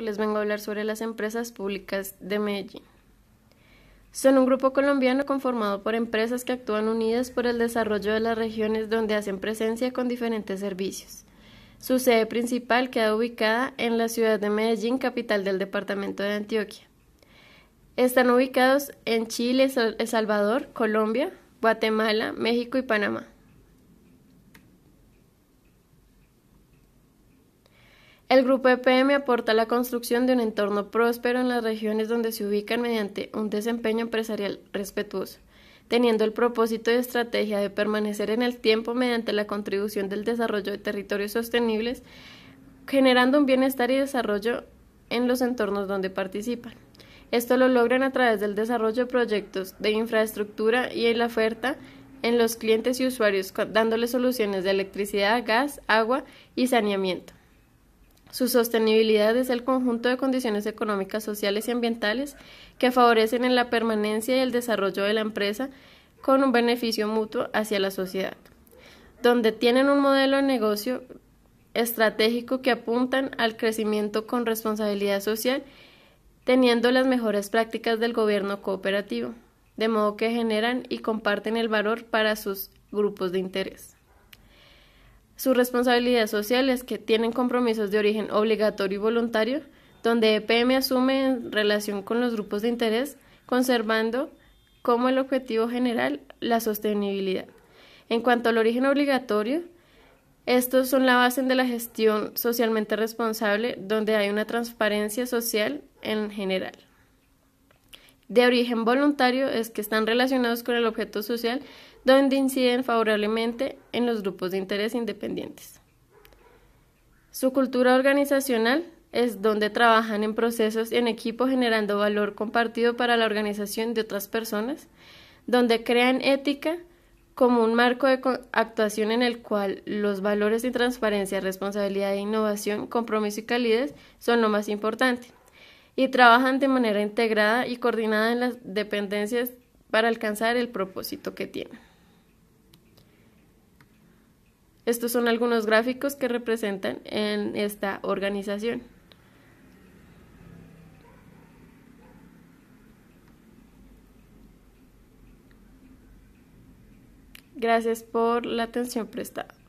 les vengo a hablar sobre las empresas públicas de Medellín. Son un grupo colombiano conformado por empresas que actúan unidas por el desarrollo de las regiones donde hacen presencia con diferentes servicios. Su sede principal queda ubicada en la ciudad de Medellín, capital del departamento de Antioquia. Están ubicados en Chile, El Salvador, Colombia, Guatemala, México y Panamá. El Grupo EPM aporta la construcción de un entorno próspero en las regiones donde se ubican mediante un desempeño empresarial respetuoso, teniendo el propósito y estrategia de permanecer en el tiempo mediante la contribución del desarrollo de territorios sostenibles, generando un bienestar y desarrollo en los entornos donde participan. Esto lo logran a través del desarrollo de proyectos de infraestructura y en la oferta en los clientes y usuarios, dándoles soluciones de electricidad, gas, agua y saneamiento. Su sostenibilidad es el conjunto de condiciones económicas, sociales y ambientales que favorecen en la permanencia y el desarrollo de la empresa con un beneficio mutuo hacia la sociedad, donde tienen un modelo de negocio estratégico que apuntan al crecimiento con responsabilidad social, teniendo las mejores prácticas del gobierno cooperativo, de modo que generan y comparten el valor para sus grupos de interés. Su responsabilidad social es que tienen compromisos de origen obligatorio y voluntario, donde EPM asume en relación con los grupos de interés, conservando como el objetivo general la sostenibilidad. En cuanto al origen obligatorio, estos son la base de la gestión socialmente responsable, donde hay una transparencia social en general de origen voluntario es que están relacionados con el objeto social donde inciden favorablemente en los grupos de interés independientes. Su cultura organizacional es donde trabajan en procesos en equipo generando valor compartido para la organización de otras personas, donde crean ética como un marco de actuación en el cual los valores de transparencia, responsabilidad e innovación, compromiso y calidez son lo más importante y trabajan de manera integrada y coordinada en las dependencias para alcanzar el propósito que tienen. Estos son algunos gráficos que representan en esta organización. Gracias por la atención prestada.